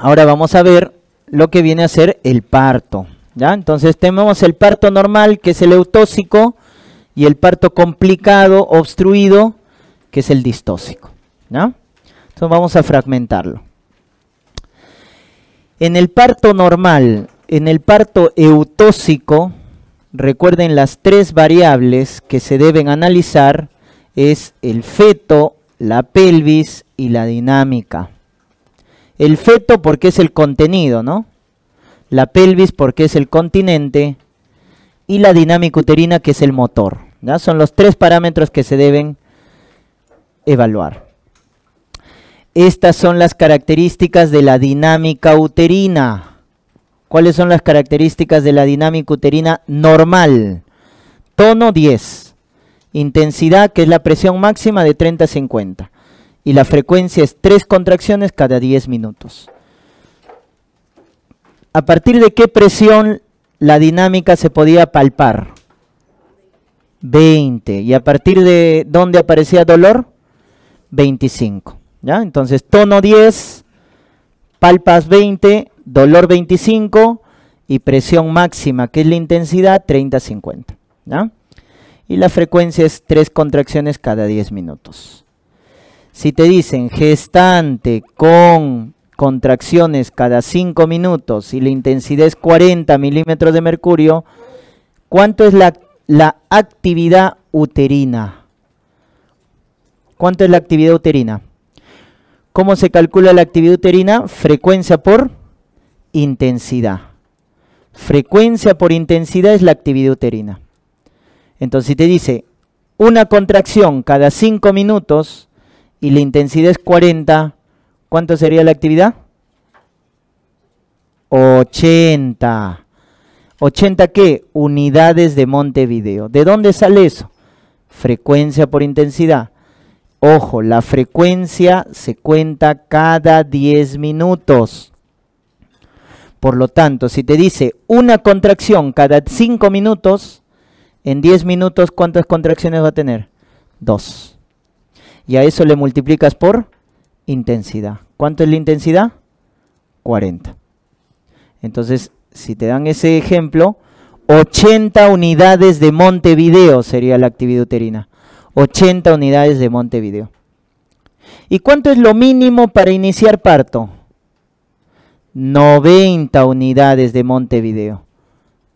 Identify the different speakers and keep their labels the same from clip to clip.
Speaker 1: Ahora vamos a ver lo que viene a ser el parto. ¿ya? Entonces tenemos el parto normal, que es el eutóxico, y el parto complicado, obstruido, que es el distóxico. Entonces vamos a fragmentarlo. En el parto normal, en el parto eutóxico, recuerden las tres variables que se deben analizar, es el feto, la pelvis y la dinámica. El feto porque es el contenido, ¿no? La pelvis porque es el continente. Y la dinámica uterina que es el motor. Son los tres parámetros que se deben evaluar. Estas son las características de la dinámica uterina. ¿Cuáles son las características de la dinámica uterina normal? Tono 10. Intensidad, que es la presión máxima de 30 a 50 y la frecuencia es 3 contracciones cada 10 minutos. ¿A partir de qué presión la dinámica se podía palpar? 20. ¿Y a partir de dónde aparecía dolor? 25. ¿Ya? Entonces, tono 10, palpas 20, dolor 25 y presión máxima, que es la intensidad, 30-50. Y la frecuencia es 3 contracciones cada 10 minutos. Si te dicen gestante con contracciones cada 5 minutos y la intensidad es 40 milímetros de mercurio, ¿cuánto es la, actividad uterina? ¿Cuánto es la actividad uterina? ¿Cómo se calcula la actividad uterina? Frecuencia por intensidad. Frecuencia por intensidad es la actividad uterina. Entonces, si te dice una contracción cada 5 minutos y la intensidad es 40, ¿cuánto sería la actividad? 80. ¿80 qué? Unidades de Montevideo. ¿De dónde sale eso? Frecuencia por intensidad. Ojo, la frecuencia se cuenta cada 10 minutos. Por lo tanto, si te dice una contracción cada 5 minutos, en 10 minutos, ¿cuántas contracciones va a tener? Dos y a eso le multiplicas por intensidad. ¿Cuánto es la intensidad? 40. Entonces, si te dan ese ejemplo, 80 unidades de Montevideo sería la actividad uterina. 80 unidades de Montevideo. ¿Y cuánto es lo mínimo para iniciar parto? 90 unidades de Montevideo.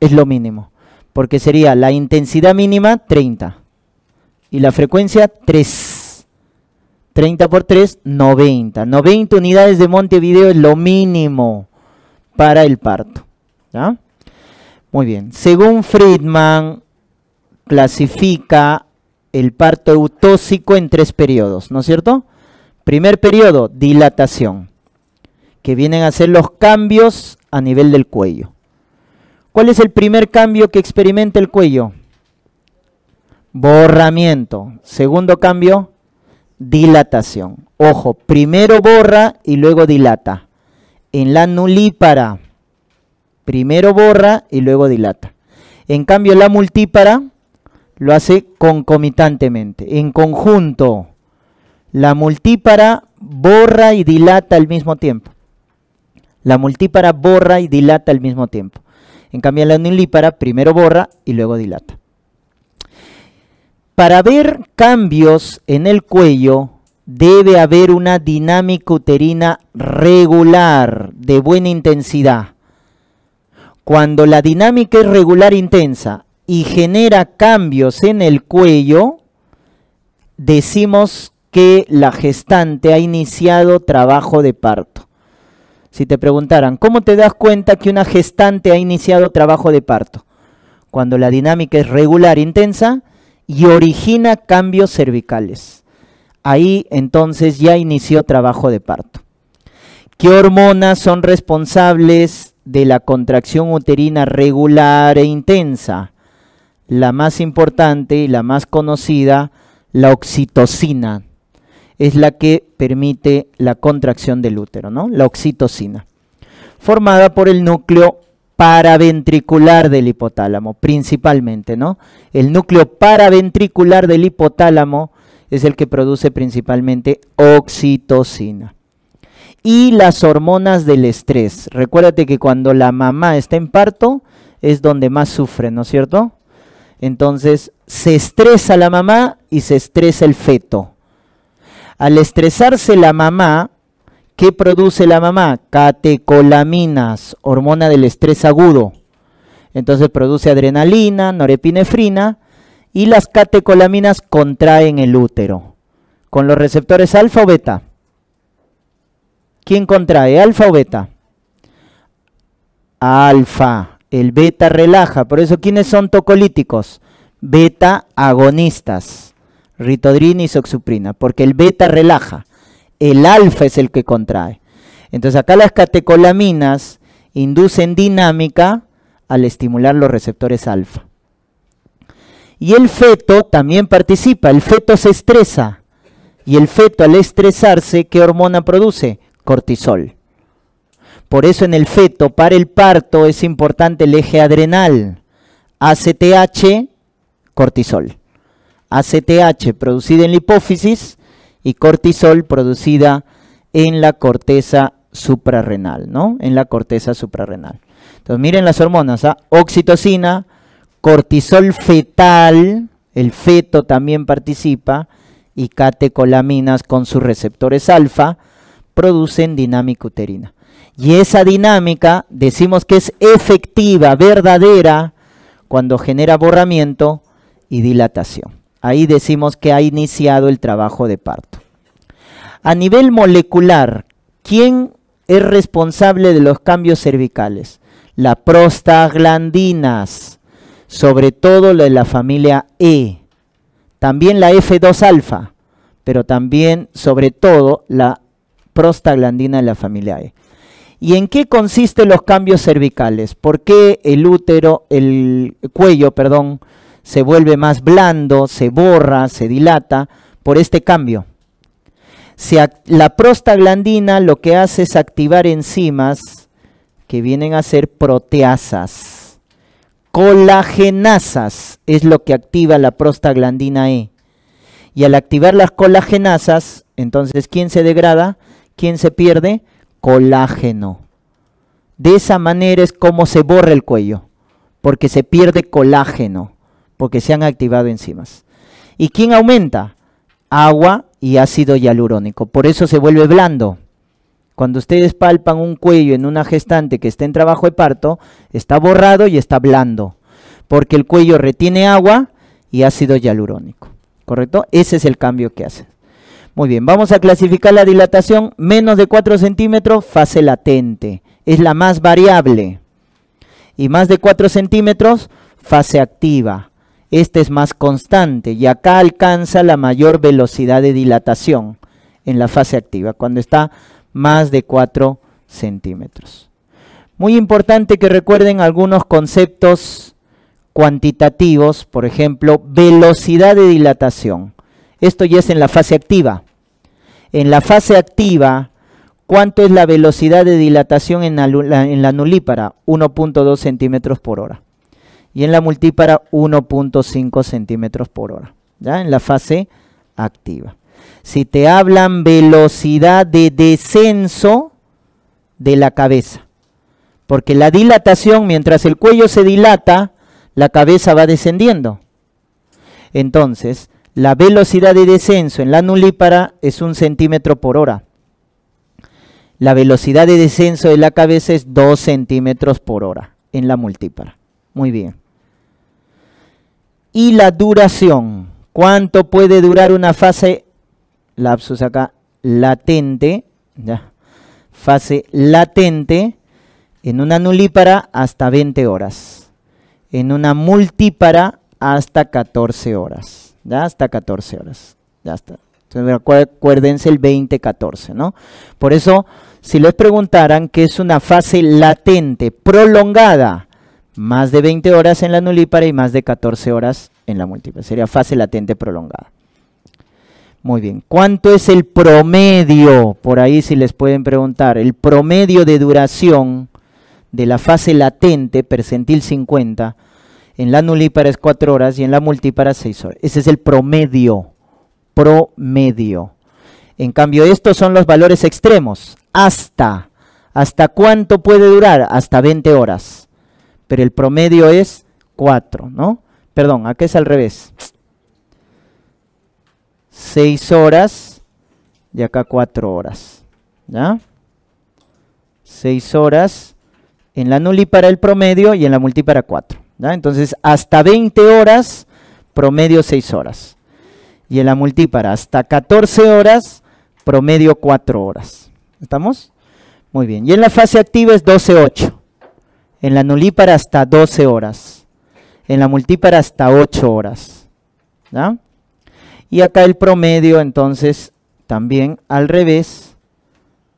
Speaker 1: Es lo mínimo, porque sería la intensidad mínima 30 y la frecuencia 3. 30 por 3, 90. 90 unidades de Montevideo es lo mínimo para el parto. Muy bien. Según Friedman, clasifica el parto eutóxico en tres periodos, ¿no es cierto? Primer periodo, dilatación, que vienen a ser los cambios a nivel del cuello. ¿Cuál es el primer cambio que experimenta el cuello? Borramiento. Segundo cambio, dilatación. Ojo, primero borra y luego dilata. En la nulípara, primero borra y luego dilata. En cambio, la multípara lo hace concomitantemente, en conjunto. La multípara borra y dilata al mismo tiempo. La multípara borra y dilata al mismo tiempo. En cambio, la nulípara primero borra y luego dilata. Para ver cambios en el cuello debe haber una dinámica uterina regular, de buena intensidad. Cuando la dinámica es regular intensa y genera cambios en el cuello, decimos que la gestante ha iniciado trabajo de parto. Si te preguntaran, ¿cómo te das cuenta que una gestante ha iniciado trabajo de parto? Cuando la dinámica es regular intensa, y origina cambios cervicales. Ahí entonces ya inició trabajo de parto. ¿Qué hormonas son responsables de la contracción uterina regular e intensa? La más importante y la más conocida, la oxitocina, es la que permite la contracción del útero, ¿no? La oxitocina, formada por el núcleo paraventricular del hipotálamo, principalmente, ¿no? El núcleo paraventricular del hipotálamo es el que produce principalmente oxitocina. Y las hormonas del estrés. Recuérdate que cuando la mamá está en parto es donde más sufre, ¿no es cierto? Entonces se estresa la mamá y se estresa el feto. Al estresarse la mamá, ¿Qué produce la mamá? Catecolaminas, hormona del estrés agudo. Entonces produce adrenalina, norepinefrina y las catecolaminas contraen el útero. ¿Con los receptores alfa o beta? ¿Quién contrae? ¿Alfa o beta? Alfa. El beta relaja. Por eso, ¿quiénes son tocolíticos? Beta agonistas. Ritodrina y soxuprina. Porque el beta relaja el alfa es el que contrae. Entonces acá las catecolaminas inducen dinámica al estimular los receptores alfa. Y el feto también participa, el feto se estresa. Y el feto al estresarse, ¿qué hormona produce? Cortisol. Por eso en el feto, para el parto, es importante el eje adrenal. ACTH, cortisol. ACTH producido en la hipófisis y cortisol producida en la corteza suprarrenal, ¿no? En la corteza suprarrenal. Entonces, miren las hormonas, ¿ah? oxitocina, cortisol fetal, el feto también participa, y catecolaminas con sus receptores alfa producen dinámica uterina. Y esa dinámica decimos que es efectiva, verdadera, cuando genera borramiento y dilatación. Ahí decimos que ha iniciado el trabajo de parto. A nivel molecular, ¿quién es responsable de los cambios cervicales? La prostaglandinas, sobre todo la de la familia E. También la F2 alfa, pero también, sobre todo, la prostaglandina de la familia E. ¿Y en qué consisten los cambios cervicales? ¿Por qué el útero, el cuello, perdón, se vuelve más blando, se borra, se dilata por este cambio. la prostaglandina lo que hace es activar enzimas que vienen a ser proteasas. Colagenasas es lo que activa la prostaglandina E. Y al activar las colagenasas, entonces, ¿quién se degrada? ¿Quién se pierde? Colágeno. De esa manera es como se borra el cuello, porque se pierde colágeno porque se han activado enzimas. ¿Y quién aumenta? Agua y ácido hialurónico. Por eso se vuelve blando. Cuando ustedes palpan un cuello en una gestante que está en trabajo de parto, está borrado y está blando, porque el cuello retiene agua y ácido hialurónico. ¿Correcto? Ese es el cambio que hace. Muy bien, vamos a clasificar la dilatación. Menos de 4 centímetros, fase latente. Es la más variable. Y más de 4 centímetros, fase activa. Este es más constante y acá alcanza la mayor velocidad de dilatación en la fase activa, cuando está más de 4 centímetros. Muy importante que recuerden algunos conceptos cuantitativos, por ejemplo, velocidad de dilatación. Esto ya es en la fase activa. En la fase activa, ¿cuánto es la velocidad de dilatación en la, nulípara? 1.2 centímetros por hora y en la multípara 1.5 centímetros por hora, ¿ya? En la fase activa. Si te hablan velocidad de descenso de la cabeza, porque la dilatación, mientras el cuello se dilata, la cabeza va descendiendo. Entonces, la velocidad de descenso en la nulípara es un centímetro por hora. La velocidad de descenso de la cabeza es 2 centímetros por hora en la multípara. Muy bien y la duración. ¿Cuánto puede durar una fase, lapsus acá, latente? Ya, fase latente en una nulípara hasta 20 horas. En una multípara hasta 14 horas. Ya, hasta 14 horas. Ya está. Entonces, acuérdense el 14 ¿no? Por eso, si les preguntaran qué es una fase latente, prolongada, más de 20 horas en la nulípara y más de 14 horas en la múltiple. Sería fase latente prolongada. Muy bien. ¿Cuánto es el promedio? Por ahí si les pueden preguntar. El promedio de duración de la fase latente, percentil 50, en la nulípara es 4 horas y en la multípara 6 horas. Ese es el promedio. Promedio. En cambio, estos son los valores extremos. Hasta. ¿Hasta cuánto puede durar? Hasta 20 horas pero el promedio es 4, ¿no? Perdón, acá es al revés. 6 horas y acá 4 horas, ¿ya? 6 horas en la nulípara el promedio y en la multípara 4, ¿ya? Entonces, hasta 20 horas, promedio 6 horas. Y en la multípara hasta 14 horas, promedio 4 horas. ¿Estamos? Muy bien. Y en la fase activa es 12-8 en la nulípara hasta 12 horas, en la multípara hasta 8 horas. Y acá el promedio entonces también al revés,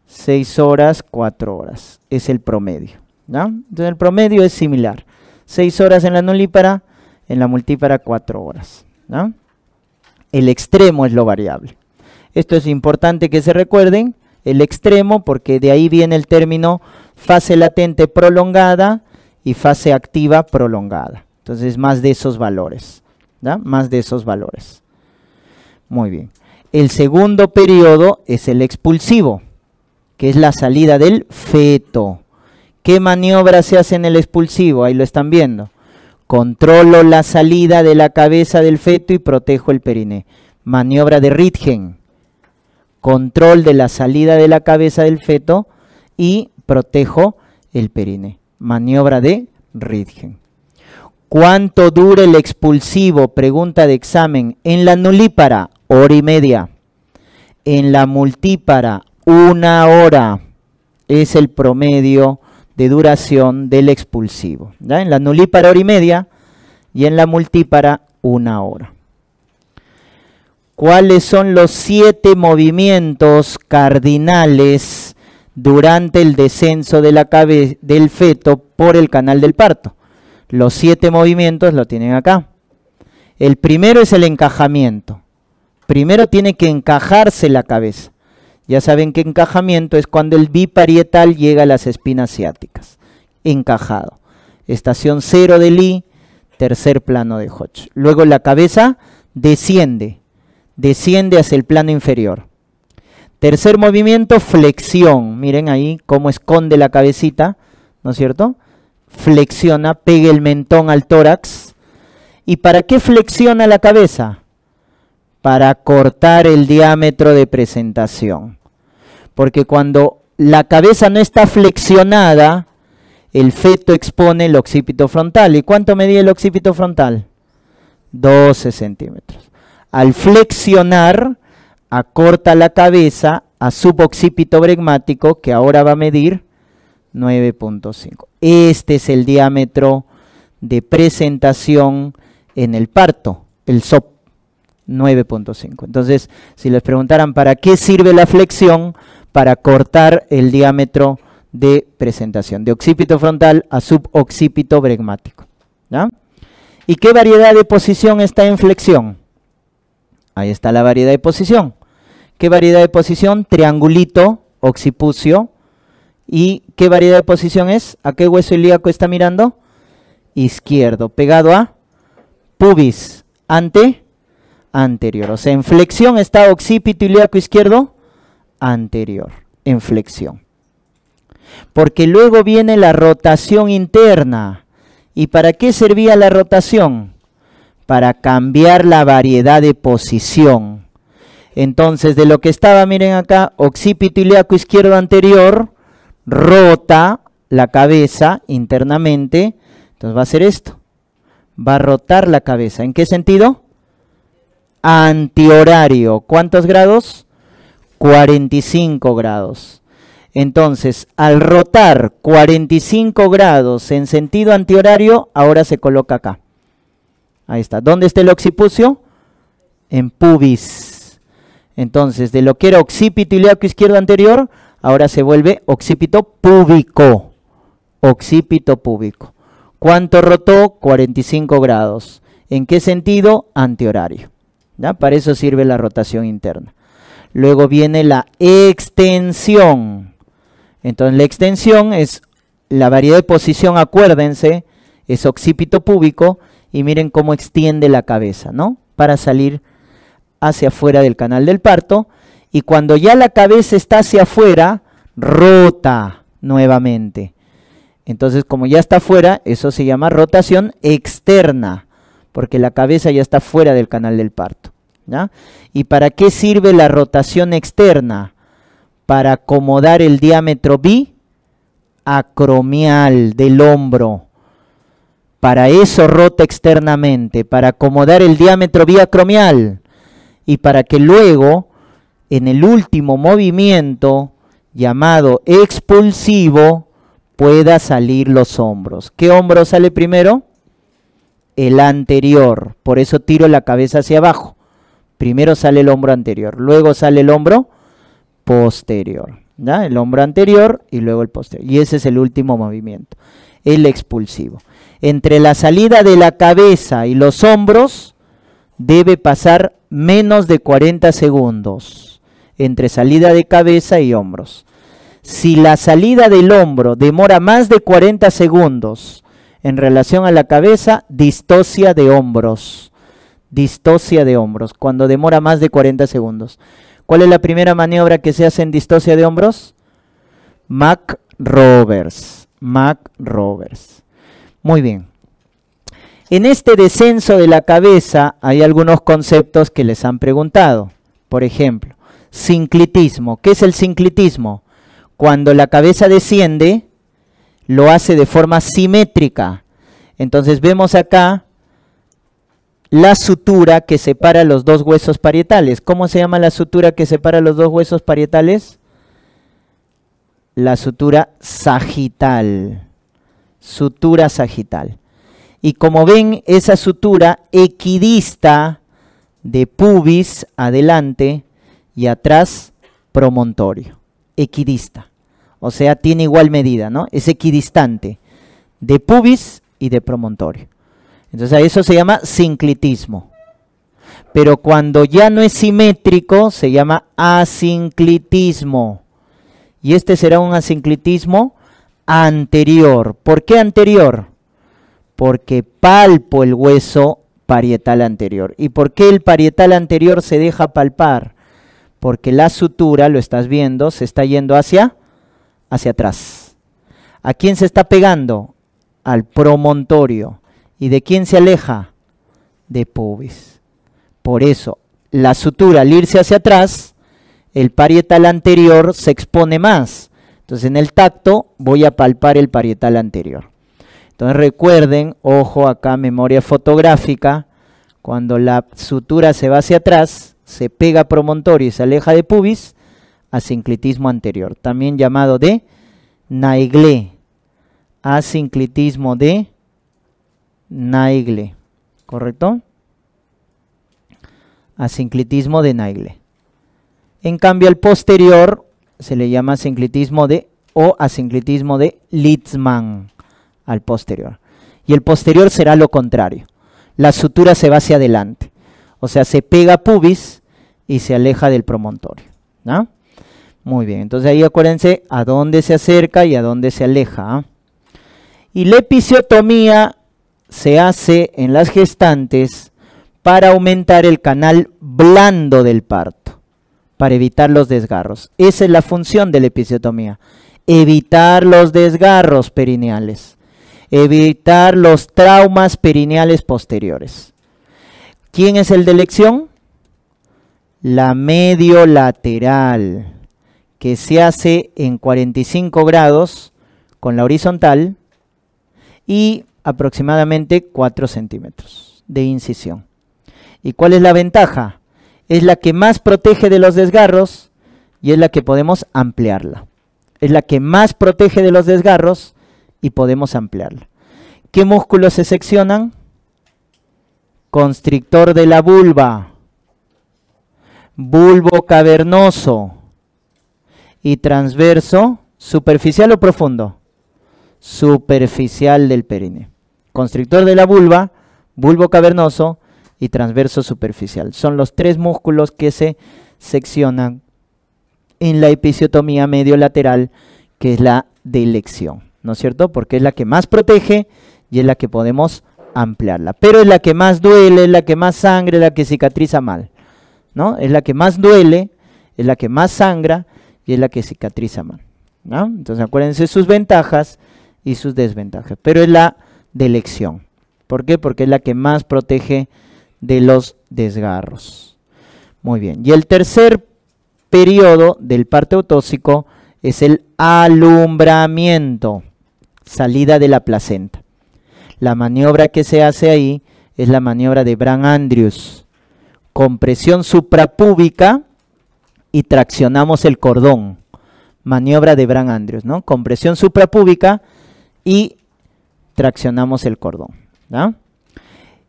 Speaker 1: 6 horas, 4 horas, es el promedio. Entonces el promedio es similar, 6 horas en la nulípara, en la multípara 4 horas. El extremo es lo variable. Esto es importante que se recuerden, el extremo, porque de ahí viene el término fase latente prolongada y fase activa prolongada. Entonces, más de esos valores, Más de esos valores. Muy bien. El segundo periodo es el expulsivo, que es la salida del feto. ¿Qué maniobra se hace en el expulsivo? Ahí lo están viendo. Controlo la salida de la cabeza del feto y protejo el periné. Maniobra de Ritgen. Control de la salida de la cabeza del feto y protejo el perine. Maniobra de Ridgen. ¿Cuánto dura el expulsivo? Pregunta de examen. En la nulípara, hora y media. En la multípara, una hora. Es el promedio de duración del expulsivo. ¿ya? En la nulípara, hora y media. Y en la multípara, una hora. ¿Cuáles son los siete movimientos cardinales durante el descenso de la cabeza, del feto por el canal del parto. Los siete movimientos lo tienen acá. El primero es el encajamiento. Primero tiene que encajarse la cabeza. Ya saben que encajamiento es cuando el biparietal llega a las espinas ciáticas. Encajado. Estación cero del I, tercer plano de Hodge. Luego la cabeza desciende, desciende hacia el plano inferior. Tercer movimiento, flexión. Miren ahí cómo esconde la cabecita, ¿no es cierto? Flexiona, pega el mentón al tórax. ¿Y para qué flexiona la cabeza? Para cortar el diámetro de presentación. Porque cuando la cabeza no está flexionada, el feto expone el occipito frontal. ¿Y cuánto medía el occipito frontal? 12 centímetros. Al flexionar, acorta la cabeza a suboccipito bregmático, que ahora va a medir 9.5. Este es el diámetro de presentación en el parto, el SOP 9.5. Entonces, si les preguntaran para qué sirve la flexión, para cortar el diámetro de presentación, de occipito frontal a suboccipito bregmático. ¿Y qué variedad de posición está en flexión? Ahí está la variedad de posición. ¿Qué variedad de posición? Triangulito, occipucio. ¿Y qué variedad de posición es? ¿A qué hueso ilíaco está mirando? Izquierdo, pegado a pubis, ante, anterior. O sea, en flexión está occipito ilíaco izquierdo, anterior, en flexión. Porque luego viene la rotación interna. ¿Y para qué servía la rotación? Para cambiar la variedad de posición. Entonces, de lo que estaba, miren acá, occipito ilíaco izquierdo anterior, rota la cabeza internamente. Entonces va a ser esto. Va a rotar la cabeza. ¿En qué sentido? Antihorario. ¿Cuántos grados? 45 grados. Entonces, al rotar 45 grados en sentido antihorario, ahora se coloca acá. Ahí está. ¿Dónde está el occipucio? En pubis. Entonces, de lo que era occipito ilíaco izquierdo anterior, ahora se vuelve occipito púbico. Occipito púbico. ¿Cuánto rotó? 45 grados. ¿En qué sentido? Antihorario. ¿Ya? Para eso sirve la rotación interna. Luego viene la extensión. Entonces, la extensión es la variedad de posición, acuérdense, es occipito púbico. Y miren cómo extiende la cabeza, ¿no? Para salir hacia afuera del canal del parto y cuando ya la cabeza está hacia afuera, rota nuevamente. Entonces, como ya está fuera, eso se llama rotación externa, porque la cabeza ya está fuera del canal del parto. ¿Y para qué sirve la rotación externa? Para acomodar el diámetro biacromial acromial del hombro. Para eso rota externamente, para acomodar el diámetro biacromial y para que luego, en el último movimiento, llamado expulsivo, pueda salir los hombros. ¿Qué hombro sale primero? El anterior. Por eso tiro la cabeza hacia abajo. Primero sale el hombro anterior, luego sale el hombro posterior. El hombro anterior y luego el posterior. Y ese es el último movimiento, el expulsivo. Entre la salida de la cabeza y los hombros debe pasar menos de 40 segundos entre salida de cabeza y hombros. Si la salida del hombro demora más de 40 segundos en relación a la cabeza, distocia de hombros. distocia de hombros, cuando demora más de 40 segundos. ¿Cuál es la primera maniobra que se hace en distocia de hombros? Mac Rovers. Mac Rovers. Muy bien. En este descenso de la cabeza hay algunos conceptos que les han preguntado. Por ejemplo, sinclitismo. ¿Qué es el sinclitismo? Cuando la cabeza desciende, lo hace de forma simétrica. Entonces vemos acá la sutura que separa los dos huesos parietales. ¿Cómo se llama la sutura que separa los dos huesos parietales? La sutura sagital. Sutura sagital. Y como ven, esa sutura equidista de pubis adelante y atrás promontorio. Equidista. O sea, tiene igual medida, ¿no? Es equidistante de pubis y de promontorio. Entonces, a eso se llama sinclitismo. Pero cuando ya no es simétrico, se llama asinclitismo. Y este será un asinclitismo anterior. ¿Por qué anterior? porque palpo el hueso parietal anterior. ¿Y por qué el parietal anterior se deja palpar? Porque la sutura, lo estás viendo, se está yendo hacia, hacia atrás. ¿A quién se está pegando? Al promontorio. ¿Y de quién se aleja? De pubis. Por eso, la sutura al irse hacia atrás, el parietal anterior se expone más. Entonces en el tacto voy a palpar el parietal anterior. Entonces recuerden, ojo acá, memoria fotográfica, cuando la sutura se va hacia atrás, se pega promontorio y se aleja de pubis, asinclitismo anterior, también llamado de naigle, asinclitismo de naigle, ¿correcto? Asinclitismo de naigle. En cambio, al posterior se le llama asinclitismo de o asinclitismo de Litzmann al posterior. Y el posterior será lo contrario. La sutura se va hacia adelante. O sea, se pega pubis y se aleja del promontorio. ¿no? Muy bien, entonces ahí acuérdense a dónde se acerca y a dónde se aleja. ¿ah? Y la episiotomía se hace en las gestantes para aumentar el canal blando del parto, para evitar los desgarros. Esa es la función de la episiotomía, evitar los desgarros perineales evitar los traumas perineales posteriores. ¿Quién es el de elección? La medio lateral, que se hace en 45 grados con la horizontal y aproximadamente 4 centímetros de incisión. ¿Y cuál es la ventaja? Es la que más protege de los desgarros y es la que podemos ampliarla. Es la que más protege de los desgarros y podemos ampliarlo. ¿Qué músculos se seccionan? Constrictor de la vulva, bulbo cavernoso y transverso, superficial o profundo, superficial del perine. Constrictor de la vulva, bulbo cavernoso y transverso superficial. Son los tres músculos que se seccionan en la episiotomía medio lateral. que es la de elección. ¿no es cierto? Porque es la que más protege y es la que podemos ampliarla. Pero es la que más duele, es la que más sangre, es la que cicatriza mal, ¿no? Es la que más duele, es la que más sangra y es la que cicatriza mal, Entonces acuérdense sus ventajas y sus desventajas. Pero es la de elección. ¿Por qué? Porque es la que más protege de los desgarros. Muy bien. Y el tercer periodo del parte autóxico es el alumbramiento salida de la placenta. La maniobra que se hace ahí es la maniobra de Bran Andrews. Compresión suprapúbica y traccionamos el cordón. Maniobra de Bran Andrews, ¿no? Compresión suprapúbica y traccionamos el cordón.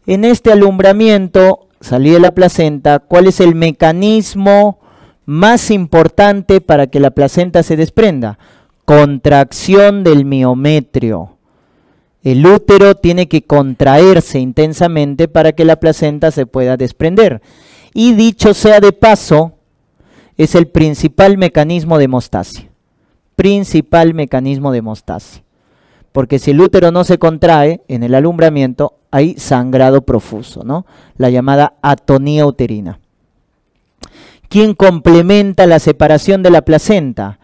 Speaker 1: En este alumbramiento, salida de la placenta, ¿cuál es el mecanismo más importante para que la placenta se desprenda? contracción del miometrio. El útero tiene que contraerse intensamente para que la placenta se pueda desprender. Y dicho sea de paso, es el principal mecanismo de hemostasia. Principal mecanismo de hemostasia. Porque si el útero no se contrae en el alumbramiento, hay sangrado profuso, ¿no? La llamada atonía uterina. ¿Quién complementa la separación de la placenta?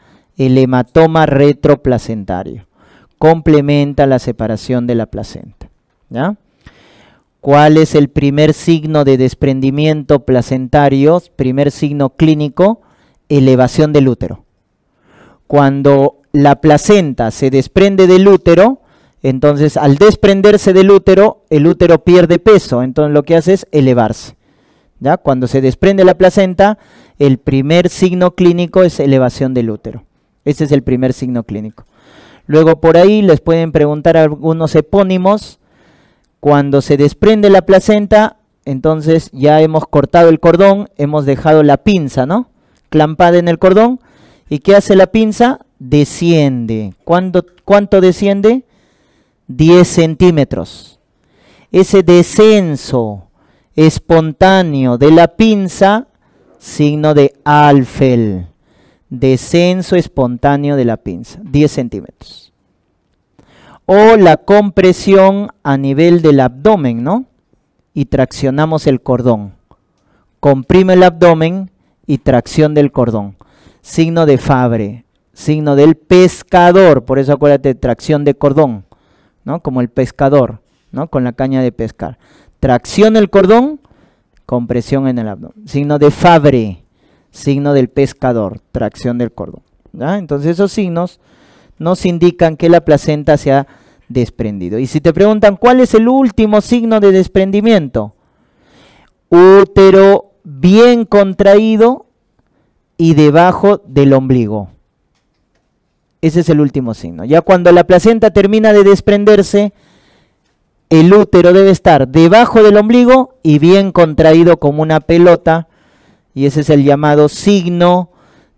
Speaker 1: el hematoma retroplacentario. Complementa la separación de la placenta. ¿Cuál es el primer signo de desprendimiento placentario? Primer signo clínico, elevación del útero. Cuando la placenta se desprende del útero, entonces al desprenderse del útero, el útero pierde peso, entonces lo que hace es elevarse. ¿Ya? Cuando se desprende la placenta, el primer signo clínico es elevación del útero. Ese es el primer signo clínico. Luego por ahí les pueden preguntar algunos epónimos. Cuando se desprende la placenta, entonces ya hemos cortado el cordón, hemos dejado la pinza, ¿no? Clampada en el cordón. ¿Y qué hace la pinza? Desciende. ¿Cuánto, cuánto desciende? 10 centímetros. Ese descenso espontáneo de la pinza, signo de Alfel descenso espontáneo de la pinza, 10 centímetros. O la compresión a nivel del abdomen, ¿no? Y traccionamos el cordón. Comprime el abdomen y tracción del cordón. Signo de Fabre, signo del pescador, por eso acuérdate, tracción de cordón, ¿no? Como el pescador, ¿no? Con la caña de pescar. Tracción del cordón, compresión en el abdomen. Signo de Fabre signo del pescador, tracción del cordón. Entonces esos signos nos indican que la placenta se ha desprendido. Y si te preguntan cuál es el último signo de desprendimiento, útero bien contraído y debajo del ombligo. Ese es el último signo. Ya cuando la placenta termina de desprenderse, el útero debe estar debajo del ombligo y bien contraído como una pelota y ese es el llamado signo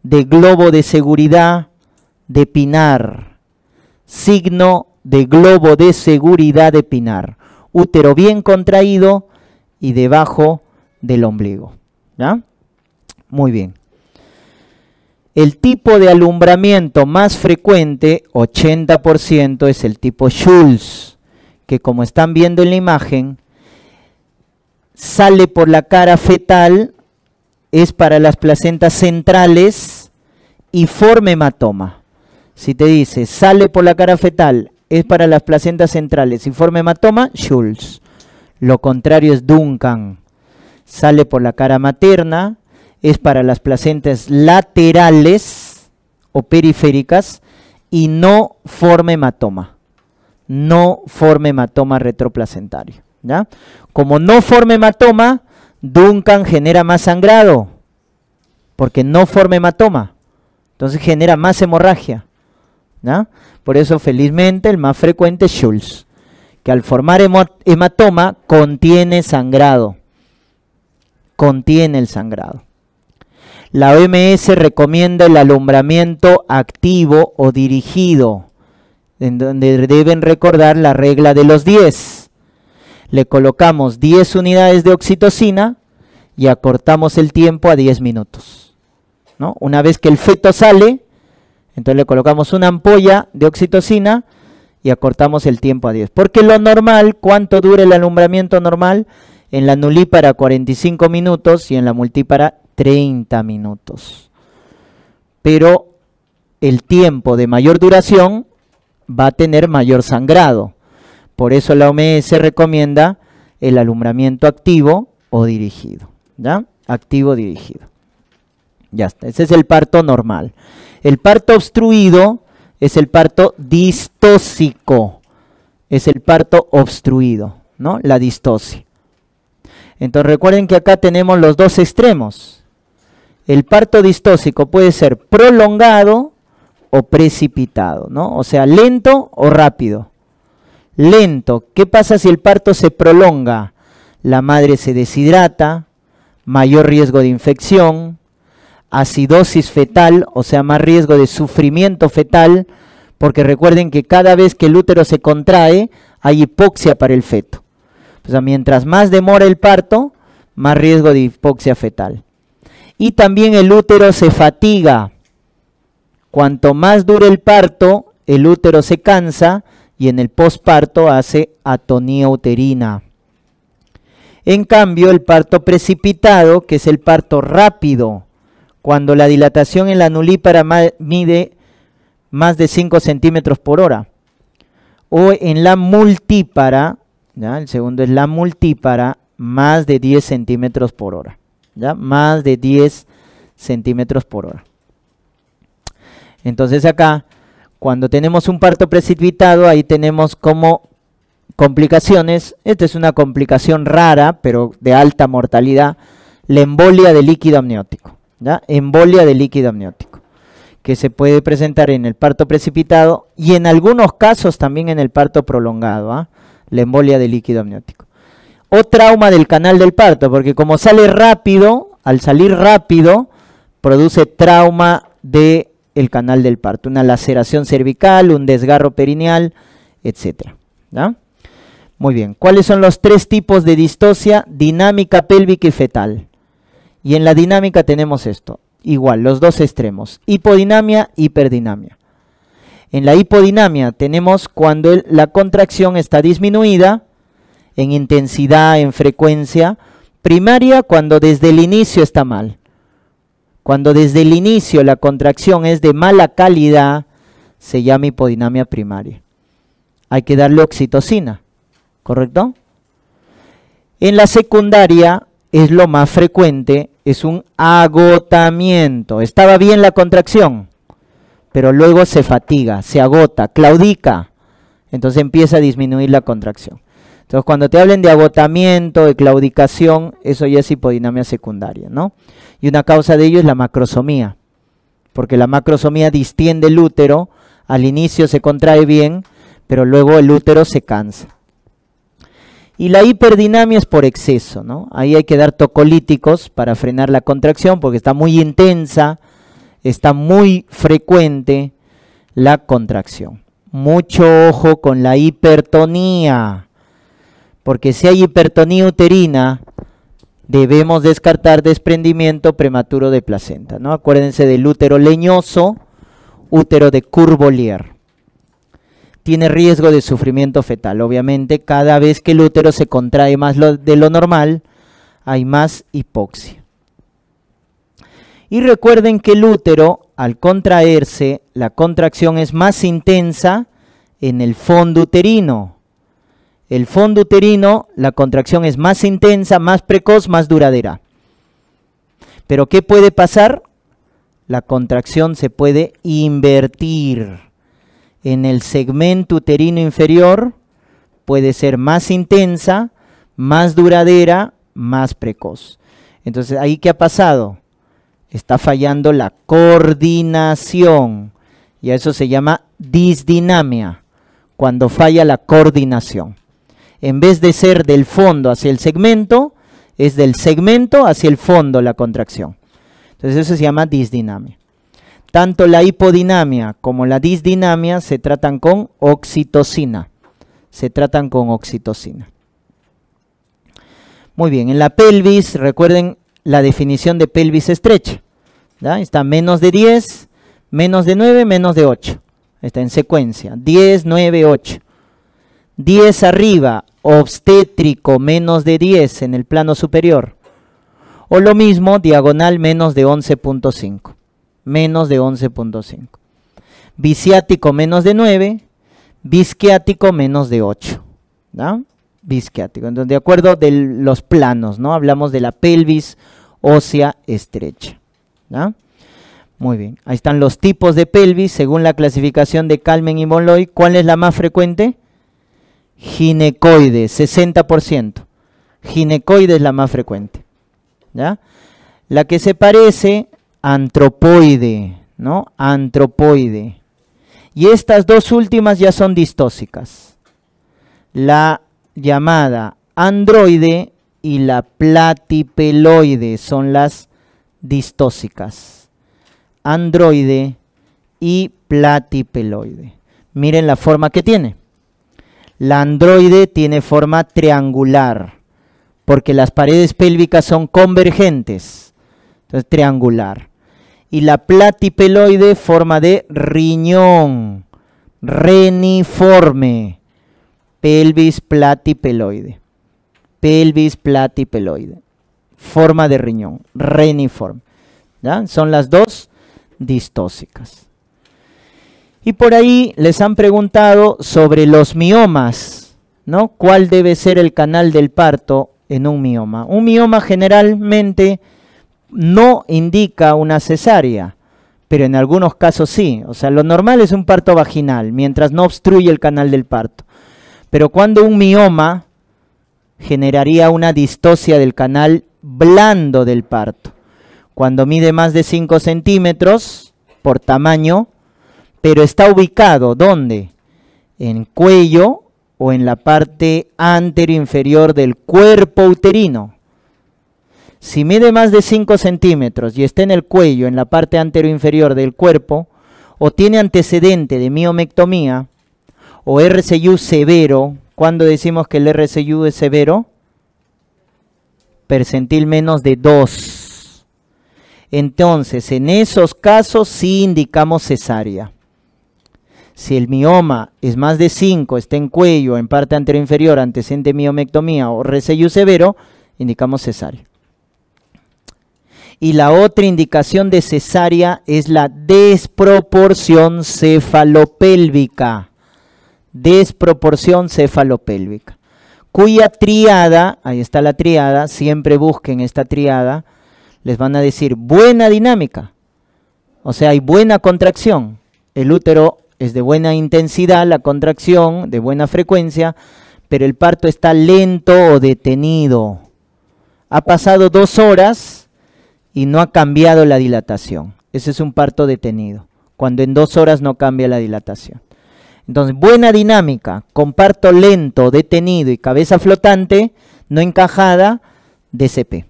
Speaker 1: de globo de seguridad de Pinar. Signo de globo de seguridad de Pinar. Útero bien contraído y debajo del ombligo. ¿Ya? Muy bien. El tipo de alumbramiento más frecuente, 80%, es el tipo Schulz, que como están viendo en la imagen, sale por la cara fetal es para las placentas centrales y forma hematoma. Si te dice sale por la cara fetal, es para las placentas centrales y forma hematoma, Schulz. Lo contrario es Duncan. Sale por la cara materna, es para las placentas laterales o periféricas y no forma hematoma. No forma hematoma retroplacentario. ¿ya? Como no forma hematoma, Duncan genera más sangrado porque no forma hematoma. Entonces genera más hemorragia. ¿no? Por eso, felizmente, el más frecuente es Schultz, que al formar hematoma contiene sangrado. Contiene el sangrado. La OMS recomienda el alumbramiento activo o dirigido, en donde deben recordar la regla de los 10 le colocamos 10 unidades de oxitocina y acortamos el tiempo a 10 minutos. ¿no? Una vez que el feto sale, entonces le colocamos una ampolla de oxitocina y acortamos el tiempo a 10. Porque lo normal, ¿cuánto dura el alumbramiento normal? En la nulípara 45 minutos y en la multípara 30 minutos. Pero el tiempo de mayor duración va a tener mayor sangrado. Por eso la OMS recomienda el alumbramiento activo o dirigido. ¿Ya? Activo dirigido. Ya está. Ese es el parto normal. El parto obstruido es el parto distósico. Es el parto obstruido, ¿no? La distosis. Entonces recuerden que acá tenemos los dos extremos. El parto distósico puede ser prolongado o precipitado, ¿no? O sea, lento o rápido lento. ¿Qué pasa si el parto se prolonga? La madre se deshidrata, mayor riesgo de infección, acidosis fetal, o sea, más riesgo de sufrimiento fetal, porque recuerden que cada vez que el útero se contrae, hay hipoxia para el feto. O sea, mientras más demora el parto, más riesgo de hipoxia fetal. Y también el útero se fatiga. Cuanto más dure el parto, el útero se cansa y en el posparto hace atonía uterina. En cambio, el parto precipitado, que es el parto rápido, cuando la dilatación en la nulípara mide más de 5 centímetros por hora, o en la multípara, ¿ya? el segundo es la multípara, más de 10 centímetros por hora, ¿ya? más de 10 centímetros por hora. Entonces acá cuando tenemos un parto precipitado, ahí tenemos como complicaciones, esta es una complicación rara, pero de alta mortalidad, la embolia de líquido amniótico. ¿ya? Embolia de líquido amniótico, que se puede presentar en el parto precipitado y en algunos casos también en el parto prolongado, ¿ah? la embolia de líquido amniótico. O trauma del canal del parto, porque como sale rápido, al salir rápido, produce trauma de el canal del parto, una laceración cervical, un desgarro perineal, etcétera, Muy bien, ¿cuáles son los tres tipos de distocia? Dinámica, pélvica y fetal. Y en la dinámica tenemos esto, igual, los dos extremos, hipodinamia, hiperdinamia. En la hipodinamia tenemos cuando la contracción está disminuida en intensidad, en frecuencia, primaria cuando desde el inicio está mal. Cuando desde el inicio la contracción es de mala calidad, se llama hipodinamia primaria. Hay que darle oxitocina, ¿correcto? En la secundaria es lo más frecuente, es un agotamiento. Estaba bien la contracción, pero luego se fatiga, se agota, claudica. Entonces empieza a disminuir la contracción. Entonces cuando te hablen de agotamiento, de claudicación, eso ya es hipodinamia secundaria, ¿no? y una causa de ello es la macrosomía, porque la macrosomía distiende el útero, al inicio se contrae bien, pero luego el útero se cansa. Y la hiperdinamia es por exceso, ¿no? Ahí hay que dar tocolíticos para frenar la contracción porque está muy intensa, está muy frecuente la contracción. Mucho ojo con la hipertonía, porque si hay hipertonía uterina, debemos descartar desprendimiento prematuro de placenta. ¿no? Acuérdense del útero leñoso, útero de Curvolier. Tiene riesgo de sufrimiento fetal. Obviamente, cada vez que el útero se contrae más de lo normal, hay más hipoxia. Y recuerden que el útero, al contraerse, la contracción es más intensa en el fondo uterino el fondo uterino, la contracción es más intensa, más precoz, más duradera. Pero ¿qué puede pasar? La contracción se puede invertir. En el segmento uterino inferior puede ser más intensa, más duradera, más precoz. Entonces, ¿ahí qué ha pasado? Está fallando la coordinación. Y a eso se llama disdinamia, cuando falla la coordinación en vez de ser del fondo hacia el segmento, es del segmento hacia el fondo la contracción. Entonces eso se llama disdinamia. Tanto la hipodinamia como la disdinamia se tratan con oxitocina. Se tratan con oxitocina. Muy bien, en la pelvis, recuerden la definición de pelvis estrecha. Está menos de 10, menos de 9, menos de 8. Está en secuencia. 10, 9, 8. 10 arriba, obstétrico menos de 10 en el plano superior. O lo mismo, diagonal menos de 11.5. Menos de 11.5. Bisiático menos de 9. Bisquiático menos de 8. ¿no? Bisquiático. Entonces, de acuerdo de los planos, ¿no? Hablamos de la pelvis ósea estrecha. Muy bien. Ahí están los tipos de pelvis según la clasificación de Calmen y Molloy. ¿Cuál es la más frecuente? ginecoide, 60%. Ginecoide es la más frecuente. ¿ya? La que se parece, antropoide, ¿no? Antropoide. Y estas dos últimas ya son distósicas, La llamada androide y la platipeloide son las distósicas, Androide y platipeloide. Miren la forma que tiene. La androide tiene forma triangular, porque las paredes pélvicas son convergentes, entonces triangular. Y la platipeloide forma de riñón, reniforme, pelvis platipeloide, pelvis platipeloide, forma de riñón, reniforme. Son las dos distósicas. Y por ahí les han preguntado sobre los miomas, ¿no? ¿Cuál debe ser el canal del parto en un mioma? Un mioma generalmente no indica una cesárea, pero en algunos casos sí. O sea, lo normal es un parto vaginal, mientras no obstruye el canal del parto. Pero cuando un mioma generaría una distosia del canal blando del parto. Cuando mide más de 5 centímetros por tamaño, pero está ubicado ¿dónde? En cuello o en la parte anteroinferior inferior del cuerpo uterino. Si mide más de 5 centímetros y está en el cuello, en la parte anteroinferior inferior del cuerpo, o tiene antecedente de miomectomía o RCU severo, cuando decimos que el RCU es severo? Percentil menos de 2. Entonces, en esos casos sí indicamos cesárea. Si el mioma es más de 5, está en cuello, en parte anterior inferior, antecedente miomectomía o resello severo, indicamos cesárea. Y la otra indicación de cesárea es la desproporción cefalopélvica. Desproporción cefalopélvica. Cuya triada, ahí está la triada, siempre busquen esta triada, les van a decir buena dinámica. O sea, hay buena contracción. El útero es de buena intensidad la contracción, de buena frecuencia, pero el parto está lento o detenido. Ha pasado dos horas y no ha cambiado la dilatación. Ese es un parto detenido, cuando en dos horas no cambia la dilatación. Entonces, buena dinámica, con parto lento, detenido y cabeza flotante, no encajada, DCP.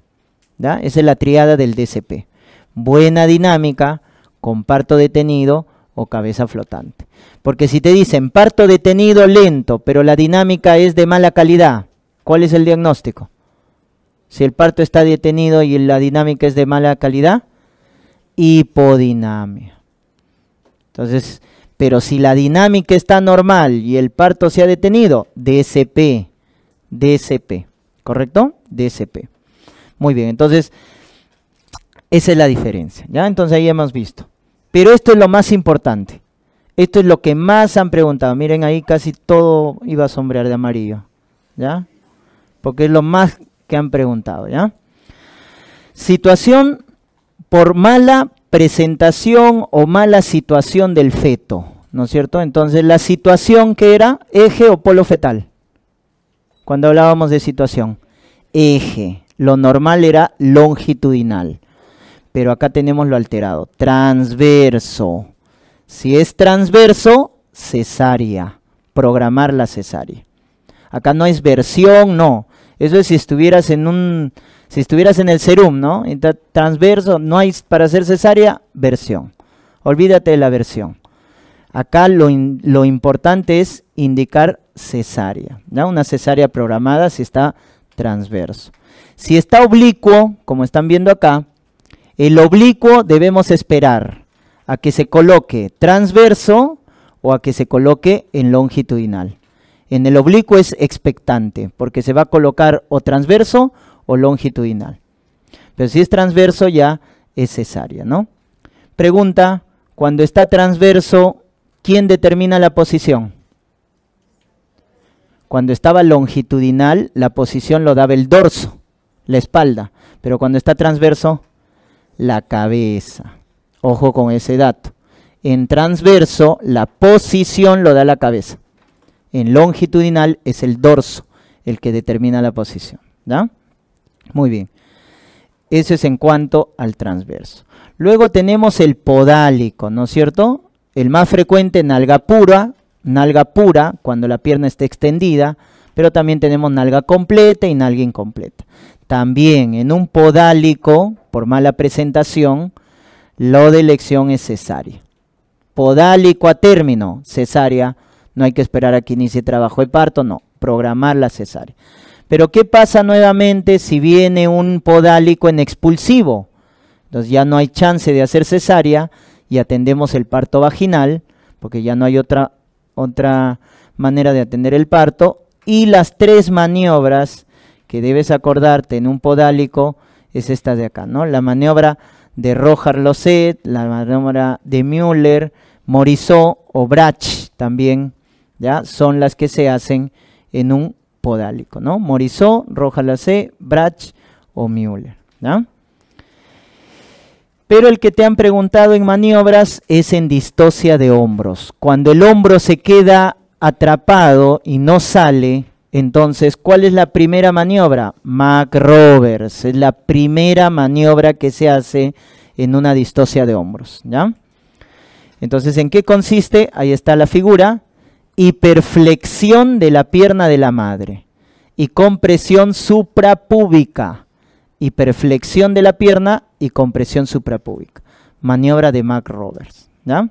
Speaker 1: Esa es la triada del DCP. Buena dinámica, con parto detenido, o cabeza flotante. Porque si te dicen parto detenido lento, pero la dinámica es de mala calidad, ¿cuál es el diagnóstico? Si el parto está detenido y la dinámica es de mala calidad, hipodinamia. Entonces, pero si la dinámica está normal y el parto se ha detenido, DCP, DCP, ¿correcto? DCP. Muy bien, entonces esa es la diferencia, ¿ya? Entonces ahí hemos visto. Pero esto es lo más importante. Esto es lo que más han preguntado. Miren ahí casi todo iba a sombrear de amarillo. ¿Ya? Porque es lo más que han preguntado. ¿Ya? Situación por mala presentación o mala situación del feto. ¿No es cierto? Entonces la situación que era eje o polo fetal. Cuando hablábamos de situación. Eje. Lo normal era longitudinal pero acá tenemos lo alterado. Transverso. Si es transverso, cesárea. Programar la cesárea. Acá no es versión, no. Eso es si estuvieras en un, si estuvieras en el serum, ¿no? Transverso, no hay para hacer cesárea, versión. Olvídate de la versión. Acá lo, importante es indicar cesárea, Una cesárea programada si está transverso. Si está oblicuo, como están viendo acá, el oblicuo debemos esperar a que se coloque transverso o a que se coloque en longitudinal. En el oblicuo es expectante, porque se va a colocar o transverso o longitudinal. Pero si es transverso ya es cesárea, ¿no? Pregunta, cuando está transverso, ¿quién determina la posición? Cuando estaba longitudinal, la posición lo daba el dorso, la espalda, pero cuando está transverso, la cabeza. Ojo con ese dato. En transverso, la posición lo da la cabeza. En longitudinal es el dorso el que determina la posición. ¿ya? Muy bien. Eso es en cuanto al transverso. Luego tenemos el podálico, ¿no es cierto? El más frecuente, nalga pura, nalga pura, cuando la pierna está extendida, pero también tenemos nalga completa y nalga incompleta. También en un podálico, por mala presentación, lo de elección es cesárea. Podálico a término, cesárea. No hay que esperar a que inicie trabajo de parto, no. Programar la cesárea. Pero ¿qué pasa nuevamente si viene un podálico en expulsivo? Entonces ya no hay chance de hacer cesárea y atendemos el parto vaginal, porque ya no hay otra, otra manera de atender el parto. Y las tres maniobras que debes acordarte en un podálico es esta de acá, ¿no? La maniobra de rojas Losset, la maniobra de Müller, Morisot o Brach también, ¿ya? Son las que se hacen en un podálico, ¿no? Morisot, rojas Losset, Brach o Müller, ¿ya? Pero el que te han preguntado en maniobras es en distocia de hombros. Cuando el hombro se queda atrapado y no sale, entonces, ¿cuál es la primera maniobra? Mac-Rovers, es la primera maniobra que se hace en una distocia de hombros, ¿ya? Entonces, ¿en qué consiste? Ahí está la figura, hiperflexión de la pierna de la madre y compresión suprapúbica, hiperflexión de la pierna y compresión suprapúbica, maniobra de Mac-Rovers, ¿ya?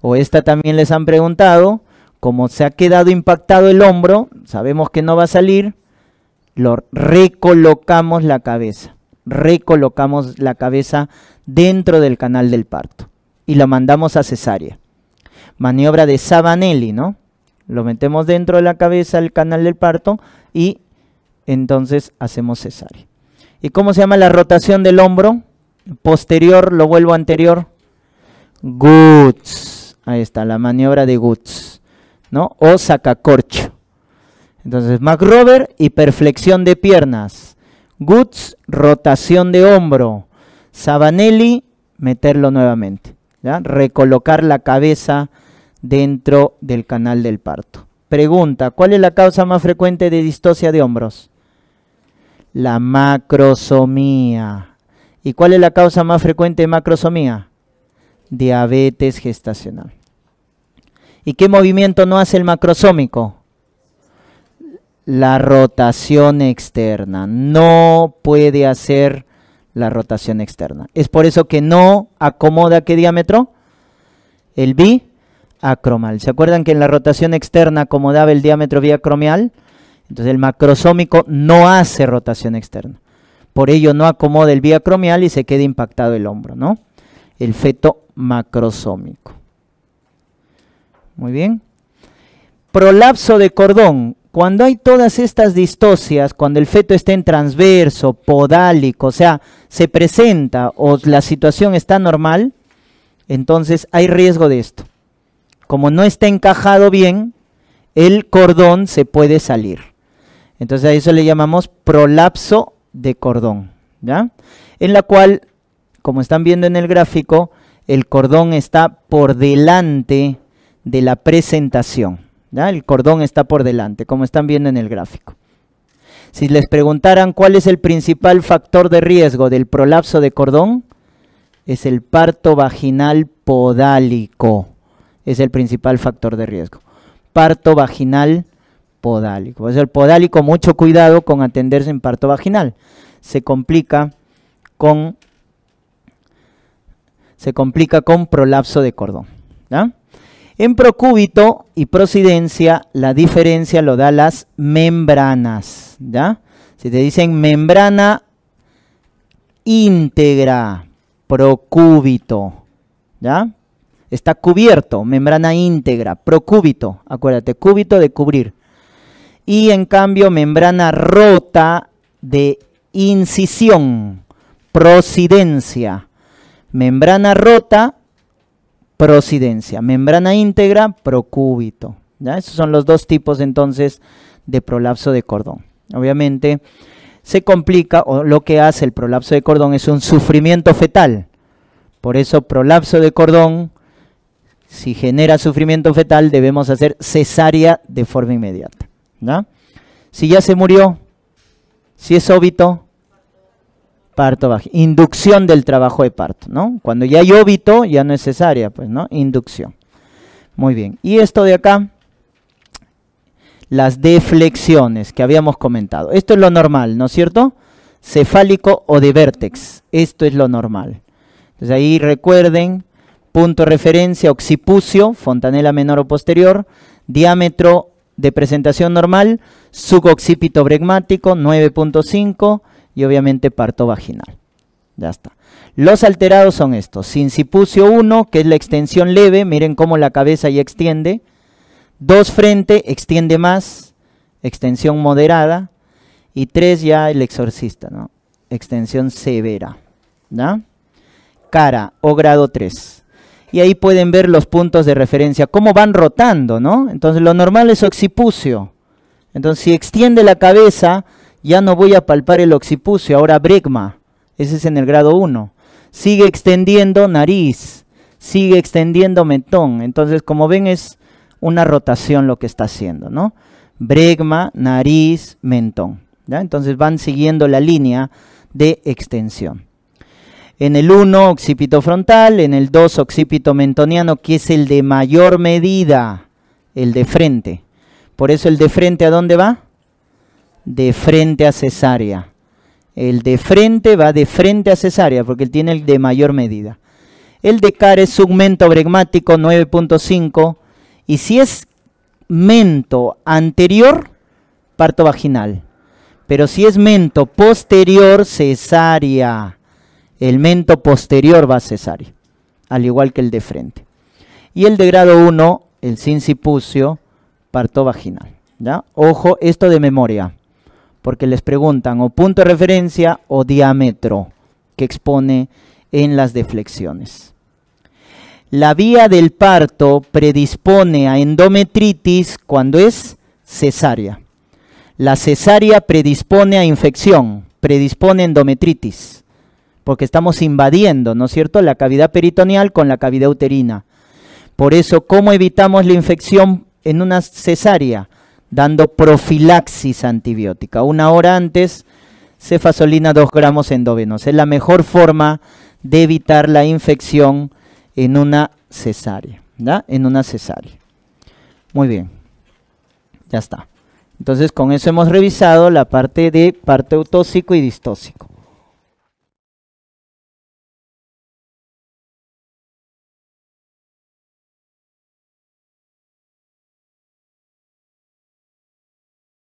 Speaker 1: O esta también les han preguntado, como se ha quedado impactado el hombro, sabemos que no va a salir, lo recolocamos la cabeza, recolocamos la cabeza dentro del canal del parto y lo mandamos a cesárea. Maniobra de Sabanelli, ¿no? Lo metemos dentro de la cabeza, el canal del parto y entonces hacemos cesárea. ¿Y cómo se llama la rotación del hombro? Posterior, lo vuelvo anterior. Guts. Ahí está, la maniobra de Guts. ¿no? O sacacorcho. Entonces, MacRover, hiperflexión de piernas. Goods, rotación de hombro. Sabanelli, meterlo nuevamente. ¿ya? Recolocar la cabeza dentro del canal del parto. Pregunta, ¿cuál es la causa más frecuente de distosia de hombros? La macrosomía. ¿Y cuál es la causa más frecuente de macrosomía? Diabetes gestacional. ¿Y qué movimiento no hace el macrosómico? La rotación externa. No puede hacer la rotación externa. Es por eso que no acomoda qué diámetro? El biacromial. ¿Se acuerdan que en la rotación externa acomodaba el diámetro biacromial? Entonces el macrosómico no hace rotación externa. Por ello no acomoda el biacromial y se queda impactado el hombro, ¿no? El feto macrosómico. Muy bien. Prolapso de cordón. Cuando hay todas estas distocias, cuando el feto está en transverso, podálico, o sea, se presenta o la situación está normal, entonces hay riesgo de esto. Como no está encajado bien, el cordón se puede salir. Entonces a eso le llamamos prolapso de cordón, ¿ya? En la cual, como están viendo en el gráfico, el cordón está por delante de la presentación. ¿ya? El cordón está por delante, como están viendo en el gráfico. Si les preguntaran cuál es el principal factor de riesgo del prolapso de cordón, es el parto vaginal podálico. Es el principal factor de riesgo. Parto vaginal podálico. Es el podálico, mucho cuidado con atenderse en parto vaginal. Se complica con se complica con prolapso de cordón. En procúbito y procedencia, la diferencia lo da las membranas. ¿ya? Si te dicen membrana íntegra, procúbito, ¿ya? Está cubierto, membrana íntegra, procúbito, acuérdate, cúbito de cubrir. Y en cambio, membrana rota de incisión, procedencia, Membrana rota procidencia, membrana íntegra, procúbito. ¿ya? Esos son los dos tipos entonces de prolapso de cordón. Obviamente se complica o lo que hace el prolapso de cordón es un sufrimiento fetal. Por eso prolapso de cordón, si genera sufrimiento fetal, debemos hacer cesárea de forma inmediata. Si ya se murió, si es óbito, parto bajo. Inducción del trabajo de parto, ¿no? Cuando ya hay óbito, ya no es necesaria, pues, ¿no? Inducción. Muy bien. Y esto de acá, las deflexiones que habíamos comentado. Esto es lo normal, ¿no es cierto? Cefálico o de vértex. Esto es lo normal. Entonces ahí recuerden, punto de referencia, occipucio, fontanela menor o posterior, diámetro de presentación normal, suboccipito bregmático, 9.5 y obviamente parto vaginal. Ya está. Los alterados son estos. Sincipucio 1, que es la extensión leve, miren cómo la cabeza ya extiende. 2 frente, extiende más, extensión moderada. Y 3 ya el exorcista, ¿no? Extensión severa. Cara o grado 3. Y ahí pueden ver los puntos de referencia, cómo van rotando, ¿no? Entonces lo normal es occipucio. Entonces si extiende la cabeza ya no voy a palpar el occipucio, ahora bregma. Ese es en el grado 1. Sigue extendiendo nariz, sigue extendiendo mentón. Entonces, como ven, es una rotación lo que está haciendo, ¿no? Bregma, nariz, mentón. ¿ya? Entonces van siguiendo la línea de extensión. En el 1, occipito frontal. En el 2, occipito mentoniano, que es el de mayor medida, el de frente. Por eso el de frente, ¿a dónde va? de frente a cesárea. El de frente va de frente a cesárea porque él tiene el de mayor medida. El de cara es segmento bregmático 9.5 y si es mento anterior, parto vaginal. Pero si es mento posterior, cesárea. El mento posterior va a cesárea, al igual que el de frente. Y el de grado 1, el sincipucio, parto vaginal. ¿ya? Ojo, esto de memoria porque les preguntan o punto de referencia o diámetro que expone en las deflexiones. La vía del parto predispone a endometritis cuando es cesárea. La cesárea predispone a infección, predispone a endometritis, porque estamos invadiendo, ¿no es cierto?, la cavidad peritoneal con la cavidad uterina. Por eso, ¿cómo evitamos la infección en una cesárea? dando profilaxis antibiótica. Una hora antes, cefasolina 2 gramos endovenos Es la mejor forma de evitar la infección en una cesárea. En una cesárea. Muy bien. Ya está. Entonces, con eso hemos revisado la parte de parte autósico y distóxico.